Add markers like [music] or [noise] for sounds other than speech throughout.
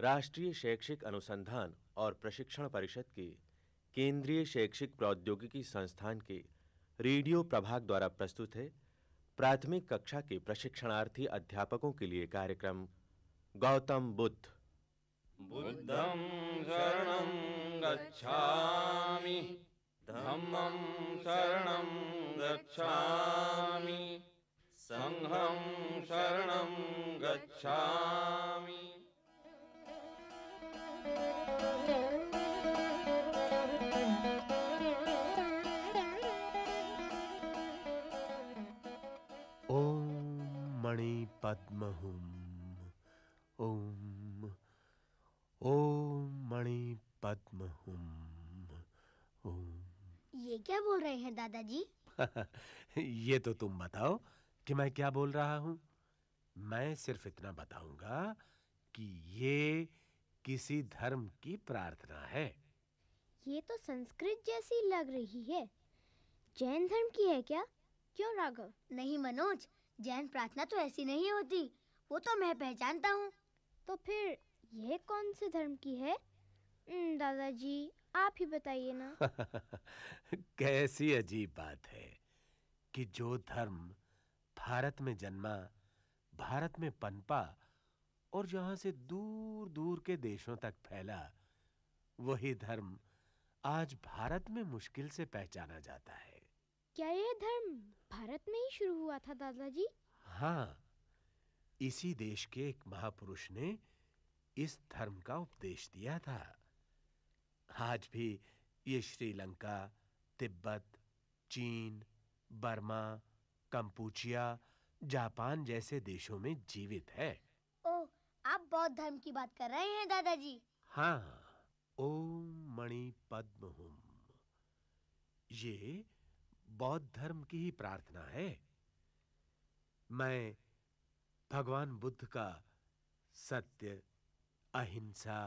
राष्ट्रीय शैक्षिक अनुसंधान और प्रशिक्षण परिषद के केंद्रीय शैक्षिक प्रौद्योगिकी संस्थान के रेडियो प्रभाग द्वारा प्रस्तुत है प्राथमिक कक्षा के प्रशिक्षणार्थी अध्यापकों के लिए कार्यक्रम गौतम बुद्ध बुद्धं शरणं गच्छामि धम्मं शरणं गच्छामि संघं शरणं गच्छामि पद्महुम ओम ओम मणि पद्महुम ओम ये क्या बोल रहे हैं दादाजी [laughs] ये तो तुम बताओ कि मैं क्या बोल रहा हूं मैं सिर्फ इतना बताऊंगा कि ये किसी धर्म की प्रार्थना है ये तो संस्कृत जैसी लग रही है जैन धर्म की है क्या क्यों राघव नहीं मनोज जैन प्रार्थना तो ऐसी नहीं होती वो तो मैं पहचानता हूँ तो फिर यह कौन से धर्म की है दादाजी आप ही बताइए ना [laughs] कैसी अजीब बात है कि जो धर्म भारत में जन्मा भारत में पनपा और जहां से दूर दूर के देशों तक फैला वही धर्म आज भारत में मुश्किल से पहचाना जाता है क्या यह धर्म भारत में ही शुरू हुआ था दादाजी हाँ इसी देश के एक महापुरुष ने इस धर्म का उपदेश दिया था आज भी ये श्रीलंका तिब्बत चीन बर्मा कंपूचिया जापान जैसे देशों में जीवित है बौद्ध धर्म की बात कर रहे हैं दादाजी हाँ ओम मणि पद्म हुम ये बौद्ध धर्म की ही प्रार्थना है मैं भगवान बुद्ध का सत्य अहिंसा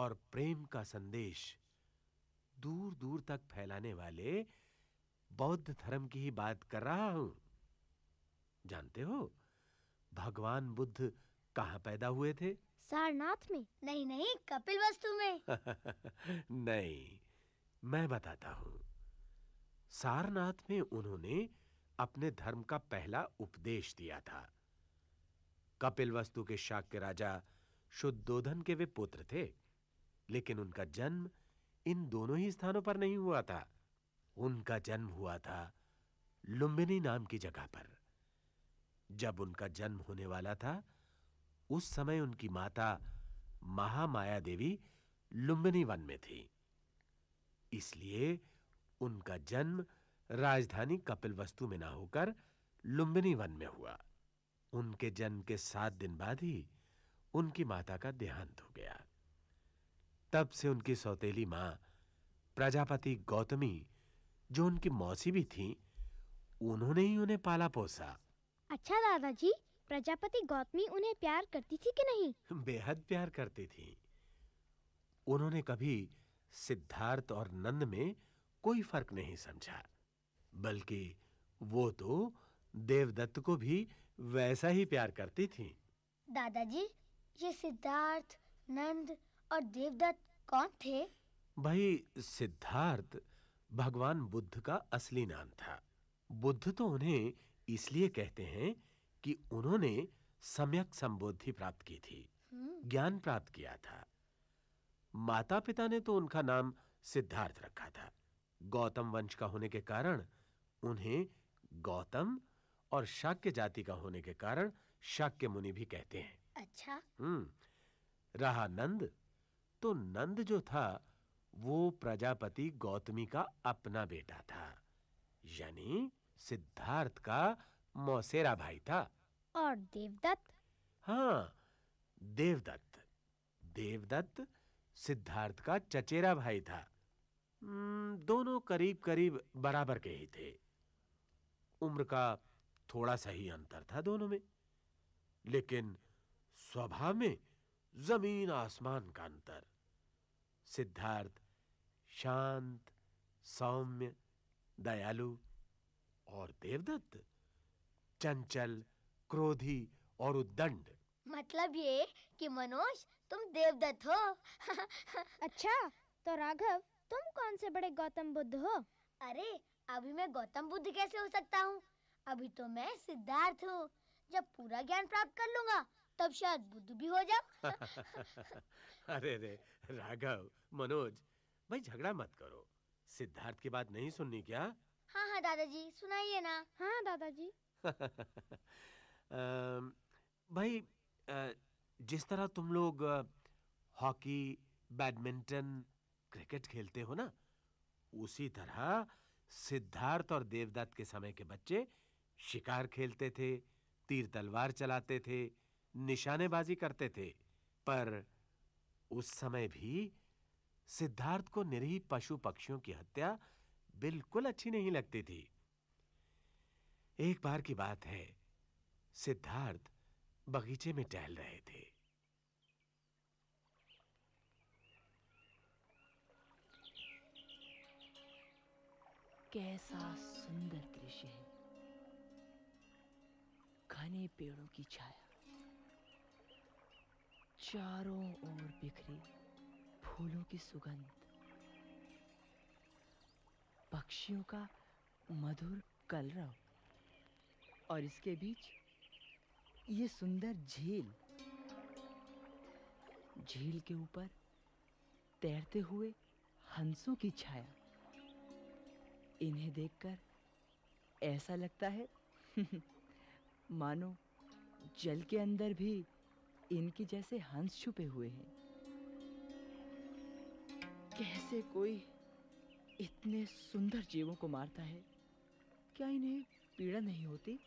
और प्रेम का संदेश दूर-दूर तक फैलाने वाले बौद्ध धर्म की ही बात कर रहा हूं जानते हो भगवान बुद्ध कहां पैदा हुए थे सारनाथ में नहीं नहीं कपिलवस्तु में [laughs] नहीं मैं बताता हूं सारनाथ में उन्होंने अपने धर्म का पहला उपदेश दिया था कपिलवस्तु के शाक्य राजा शुद्धोधन के वे पुत्र थे लेकिन उनका जन्म इन दोनों ही स्थानों पर नहीं हुआ था उनका जन्म हुआ था लुम्बिनी नाम की जगह पर जब उनका जन्म होने वाला था उस समय उनकी माता महामाया देवी लुम्बिनी वन में थी इसलिए उनका जन्म राजधानी कपिलवस्तु में ना होकर लुम्बिनी वन में हुआ उनके जन्म के सात दिन बाद ही उनकी माता का देहांत हो गया तब से उनकी सौतेली मां प्रजापति गौतमी जो उनकी मौसी भी थी उन्होंने ही उन्हें पाला पोसा अच्छा दादाजी प्रजापति गौतमी उन्हें प्यार करती थी कि नहीं बेहद प्यार करती थी उन्होंने कभी सिद्धार्थ और नंद में कोई फर्क नहीं समझा बल्कि वो तो देवदत्त को भी वैसा ही प्यार करती थी दादाजी ये सिद्धार्थ नंद और देवदत्त कौन थे भाई सिद्धार्थ भगवान बुद्ध का असली नाम था बुद्ध तो उन्हें इसलिए कहते हैं कि उन्होंने सम्यक संबोधि प्राप्त की थी हम्म। ज्ञान प्राप्त किया था माता पिता ने तो उनका नाम सिद्धार्थ रखा था गौतम वंश का होने के कारण उन्हें गौतम और शाक्य जाति का होने के कारण शाक्य मुनि भी कहते हैं अच्छा हम्म रहा नंद तो नंद जो था वो प्रजापति गौतमी का अपना बेटा था यानी सिद्धार्थ का मौसेरा भाई था और देवदत्त हां देवदत्त देवदत्त सिद्धार्थ का चचेरा भाई था हम्म, दोनों करीब करीब बराबर के ही थे उम्र का थोड़ा सा ही अंतर था दोनों में लेकिन स्वभाव में जमीन आसमान का अंतर सिद्धार्थ शांत सौम्य दयालु और देवदत्त चंचल क्रोधी और उद्दंड मतलब ये कि मनोज तुम देवदत्त हो [laughs] अच्छा तो राघव तुम कौन से बड़े गौतम बुद्ध हो अरे अभी मैं गौतम बुद्ध कैसे हो सकता हूँ अभी तो मैं सिद्धार्थ हूँ जब पूरा ज्ञान प्राप्त कर लूंगा तब शायद बुद्ध भी हो जाऊं [laughs] अरे रे राघव मनोज भाई झगड़ा मत करो सिद्धार्थ की बात नहीं सुननी क्या हाँ हाँ दादाजी सुनाइए ना हाँ दादाजी [laughs] भाई जिस तरह तुम लोग हॉकी बैडमिंटन क्रिकेट खेलते हो ना उसी तरह सिद्धार्थ और देवदत्त के समय के बच्चे शिकार खेलते थे तीर तलवार चलाते थे निशानेबाजी करते थे पर उस समय भी सिद्धार्थ को निरीह पशु पक्षियों की हत्या बिल्कुल अच्छी नहीं लगती थी एक बार की बात है सिद्धार्थ बगीचे में टहल रहे थे कैसा सुंदर दृश्य है घने पेड़ों की छाया चारों ओर बिखरी फूलों की सुगंध पक्षियों का मधुर कलरव और इसके बीच ये सुंदर झील झील के ऊपर तैरते हुए हंसों की छाया इन्हें देखकर ऐसा लगता है [laughs] मानो जल के अंदर भी इनके जैसे हंस छुपे हुए हैं कैसे कोई इतने सुंदर जीवों को मारता है क्या इन्हें पीड़ा नहीं होती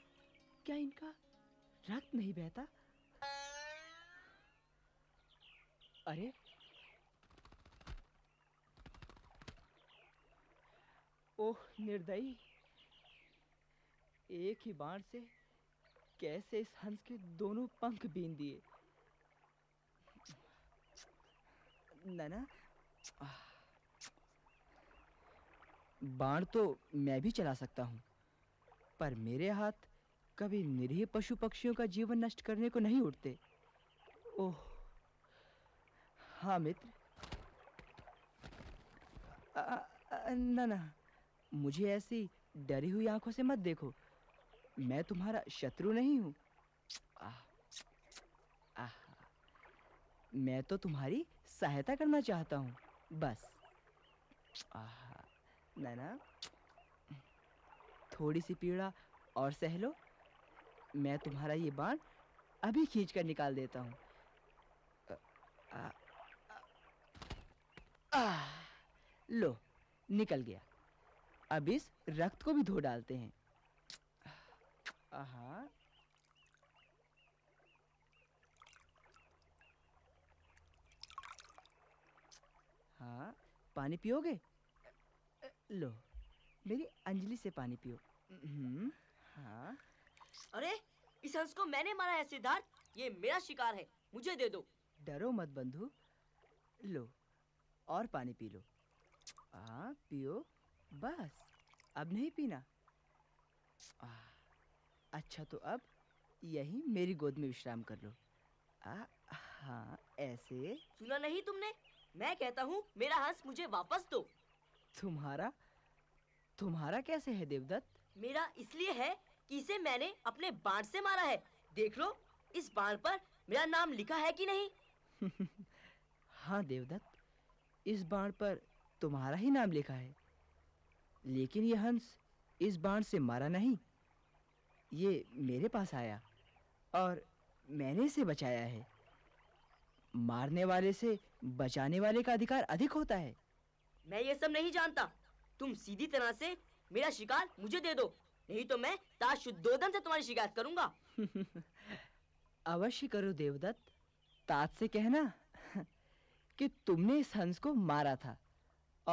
क्या इनका रक्त नहीं बहता अरे ओह निर्दयी एक ही बाण से कैसे इस हंस के दोनों पंख बीन दिए नना बाण तो मैं भी चला सकता हूं पर मेरे हाथ कभी निरीह पशु पक्षियों का जीवन नष्ट करने को नहीं उठते ओह हाँ मित्र ना ना मुझे ऐसी डरी हुई आंखों से मत देखो मैं तुम्हारा शत्रु नहीं हूँ मैं तो तुम्हारी सहायता करना चाहता हूं बस आह ना ना थोड़ी सी पीड़ा और सह लो मैं तुम्हारा ये बाण अभी खींच कर निकाल देता हूँ लो निकल गया अब इस रक्त को भी धो डालते हैं आहा हाँ पानी पियोगे लो मेरी अंजलि से पानी पियो हम्म हाँ अरे इस हंस को मैंने मारा है सिद्धार्थ ये मेरा शिकार है मुझे दे दो डरो मत बंधु लो और पानी पी लो आ पियो बस अब नहीं पीना आ, अच्छा तो अब यही मेरी गोद में विश्राम कर लो आ हाँ ऐसे सुना नहीं तुमने मैं कहता हूँ मेरा हंस मुझे वापस दो तुम्हारा तुम्हारा कैसे है देवदत्त मेरा इसलिए है इसे मैंने अपने बाण से मारा है देख लो इस बाण पर मेरा नाम लिखा है कि नहीं [laughs] हाँ देवदत्त इस बाण पर तुम्हारा ही नाम लिखा है लेकिन यह हंस इस बाण से मारा नहीं ये मेरे पास आया और मैंने इसे बचाया है मारने वाले से बचाने वाले का अधिकार अधिक होता है मैं ये सब नहीं जानता तुम सीधी तरह से मेरा शिकार मुझे दे दो नहीं तो मैं ताशुद्धोधन से तुम्हारी शिकायत करूंगा [laughs] अवश्य करो देवदत्त तात से कहना [laughs] कि तुमने इस हंस को मारा था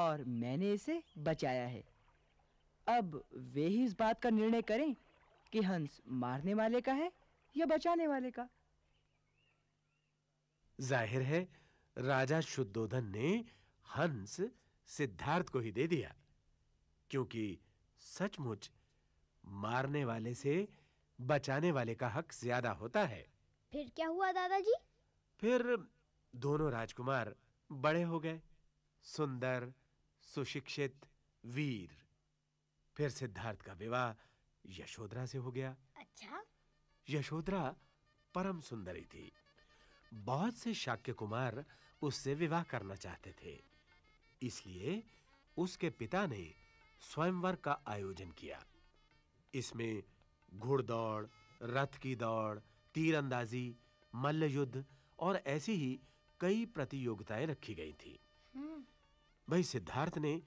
और मैंने इसे बचाया है अब वे ही इस बात का निर्णय करें कि हंस मारने वाले का है या बचाने वाले का जाहिर है राजा शुद्धोधन ने हंस सिद्धार्थ को ही दे दिया क्योंकि सचमुच मारने वाले से बचाने वाले का हक ज्यादा होता है फिर क्या हुआ दादाजी फिर दोनों राजकुमार बड़े हो गए सुंदर सुशिक्षित वीर फिर सिद्धार्थ का विवाह यशोधरा से हो गया अच्छा यशोधरा परम सुंदरी थी बहुत से शाक्य कुमार उससे विवाह करना चाहते थे इसलिए उसके पिता ने स्वयंवर का आयोजन किया इसमें घुड़दौड़ रथ की दौड़ तीरंदाजी मल्ल युद्ध और ऐसी ही कई प्रतियोगिताएं रखी गई थी भाई हम्म। सिद्धार्थ ने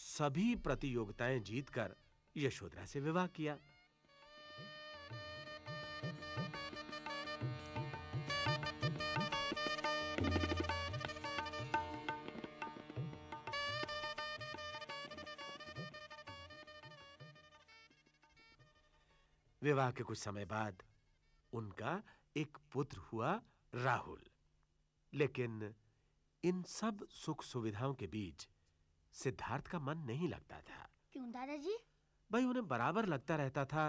सभी प्रतियोगिताएं जीतकर यशोधरा से विवाह किया विवाह के कुछ समय बाद उनका एक पुत्र हुआ राहुल लेकिन इन सब सुख सुविधाओं के बीच सिद्धार्थ का मन नहीं लगता था क्यों दादाजी भाई उन्हें बराबर लगता रहता था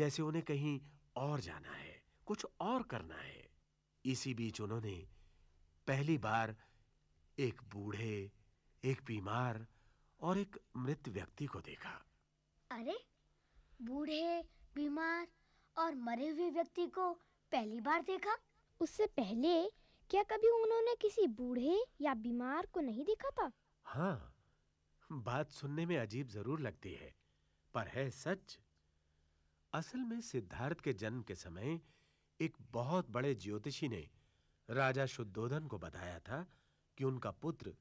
जैसे उन्हें कहीं और जाना है कुछ और करना है इसी बीच उन्होंने पहली बार एक बूढ़े एक बीमार और एक मृत व्यक्ति को देखा अरे बूढ़े बीमार और मरे हुए व्यक्ति को पहली बार देखा उससे पहले क्या कभी उन्होंने किसी बूढ़े या बीमार को नहीं देखा था हाँ बात सुनने में अजीब जरूर लगती है पर है सच असल में सिद्धार्थ के जन्म के समय एक बहुत बड़े ज्योतिषी ने राजा शुद्धोधन को बताया था कि उनका पुत्र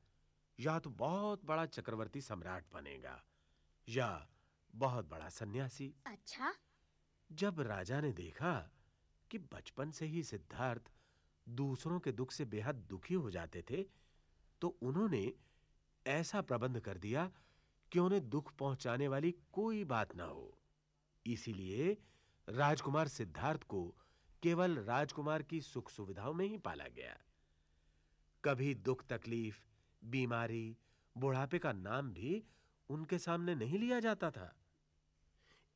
या तो बहुत बड़ा चक्रवर्ती सम्राट बनेगा या बहुत बड़ा सन्यासी अच्छा जब राजा ने देखा कि बचपन से ही सिद्धार्थ दूसरों के दुख से बेहद दुखी हो जाते थे तो उन्होंने ऐसा प्रबंध कर दिया कि उन्हें दुख पहुंचाने वाली कोई बात ना हो इसीलिए राजकुमार सिद्धार्थ को केवल राजकुमार की सुख सुविधाओं में ही पाला गया कभी दुख तकलीफ बीमारी बुढ़ापे का नाम भी उनके सामने नहीं लिया जाता था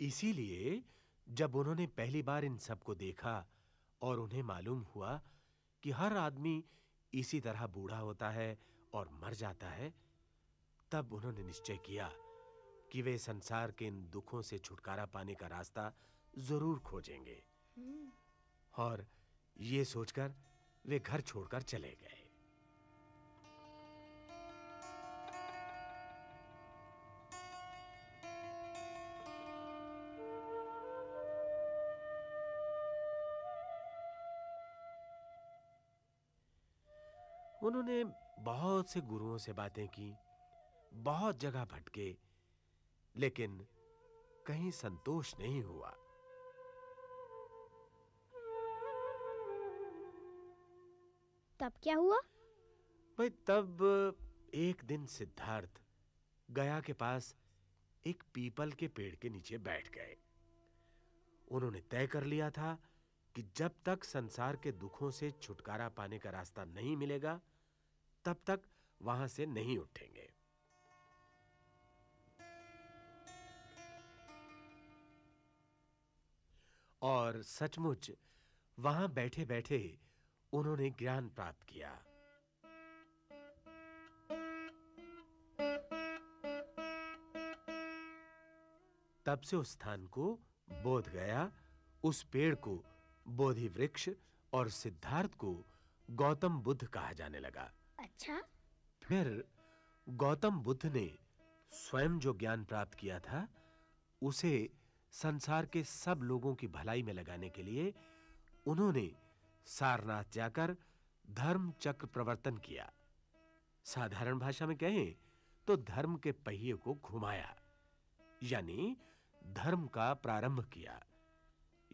इसीलिए जब उन्होंने पहली बार इन सबको देखा और उन्हें मालूम हुआ कि हर आदमी इसी तरह बूढ़ा होता है और मर जाता है तब उन्होंने निश्चय किया कि वे संसार के इन दुखों से छुटकारा पाने का रास्ता जरूर खोजेंगे हम्म। और ये सोचकर वे घर छोड़कर चले गए उन्होंने बहुत से गुरुओं से बातें की बहुत जगह भटके लेकिन कहीं संतोष नहीं हुआ तब क्या हुआ भाई तब एक दिन सिद्धार्थ गया के पास एक पीपल के पेड़ के नीचे बैठ गए उन्होंने तय कर लिया था कि जब तक संसार के दुखों से छुटकारा पाने का रास्ता नहीं मिलेगा तब तक वहां से नहीं उठेंगे और सचमुच वहां बैठे-बैठे उन्होंने ज्ञान प्राप्त किया तब से उस स्थान को बोध गया उस पेड़ को बोधि वृक्ष और सिद्धार्थ को गौतम बुद्ध कहा जाने लगा अच्छा फिर गौतम बुद्ध ने स्वयं जो ज्ञान प्राप्त किया था उसे संसार के सब लोगों की भलाई में लगाने के लिए उन्होंने सारनाथ जाकर धर्म चक्र प्रवर्तन किया साधारण भाषा में कहें तो धर्म के पहिए को घुमाया यानी धर्म का प्रारंभ किया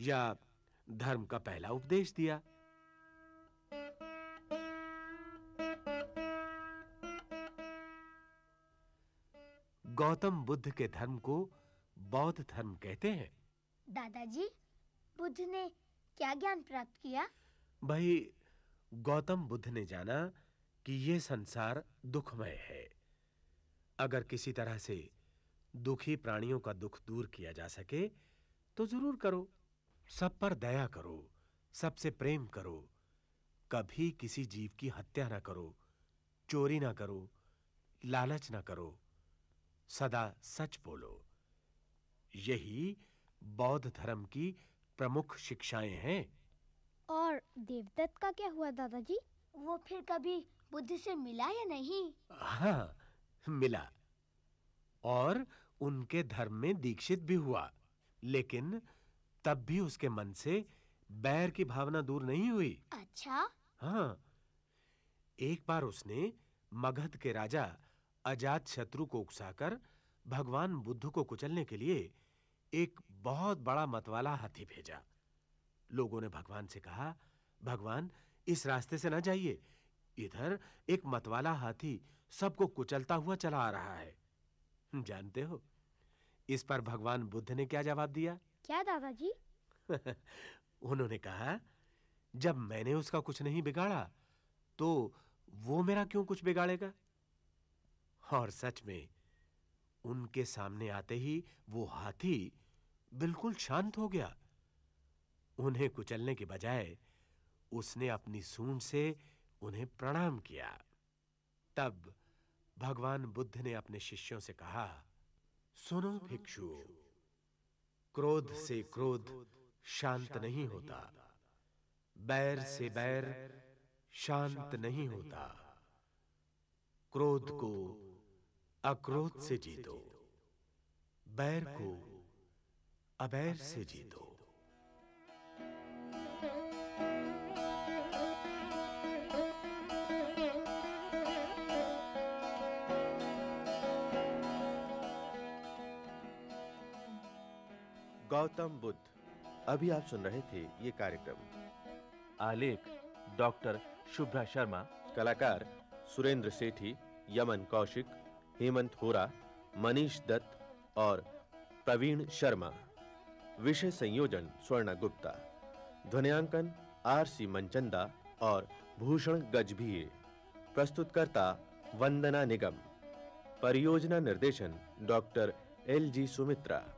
या धर्म का पहला उपदेश दिया गौतम बुद्ध के धर्म को बौद्ध धर्म कहते हैं दादाजी बुद्ध ने क्या ज्ञान प्राप्त किया भाई गौतम बुद्ध ने जाना कि यह संसार दुखमय है अगर किसी तरह से दुखी प्राणियों का दुख दूर किया जा सके तो जरूर करो सब पर दया करो सबसे प्रेम करो कभी किसी जीव की हत्या ना करो चोरी ना करो लालच ना करो सदा सच बोलो यही बौद्ध धर्म की प्रमुख शिक्षाएं हैं और देवदत्त का क्या हुआ दादाजी वो फिर कभी बुद्ध से मिला या नहीं हां मिला और उनके धर्म में दीक्षित भी हुआ लेकिन तब भी उसके मन से बैर की भावना दूर नहीं हुई अच्छा हां एक बार उसने मगध के राजा अजात शत्रु को उकसाकर भगवान बुद्ध को कुचलने के लिए एक बहुत बड़ा मतवाला हाथी भेजा लोगों ने भगवान से कहा भगवान इस रास्ते से ना जाइए इधर एक मतवाला हाथी सबको कुचलता हुआ चला आ रहा है जानते हो इस पर भगवान बुद्ध ने क्या जवाब दिया क्या दादाजी [laughs] उन्होंने कहा जब मैंने उसका कुछ नहीं बिगाड़ा तो वो मेरा क्यों कुछ बिगाड़ेगा और सच में उनके सामने आते ही वो हाथी बिल्कुल शांत हो गया उन्हें कुचलने के बजाय उसने अपनी सूंड से उन्हें प्रणाम किया तब भगवान बुद्ध ने अपने शिष्यों से कहा सुनो भिक्षु क्रोध से क्रोध शांत नहीं होता बैर से बैर शांत नहीं होता क्रोध को अक्रोध से जीतो बैर को अबैर से जीतो गौतम बुद्ध अभी आप सुन रहे थे ये कार्यक्रम आलेख डॉक्टर शुभ्रा शर्मा कलाकार सुरेंद्र सेठी यमन कौशिक हेमंत होरा मनीष दत्त और प्रवीण शर्मा विषय संयोजन स्वर्ण गुप्ता ध्वनियांकन आर सी मनचंदा और भूषण गजभिये प्रस्तुतकर्ता वंदना निगम परियोजना निर्देशन डॉक्टर एल जी सुमित्रा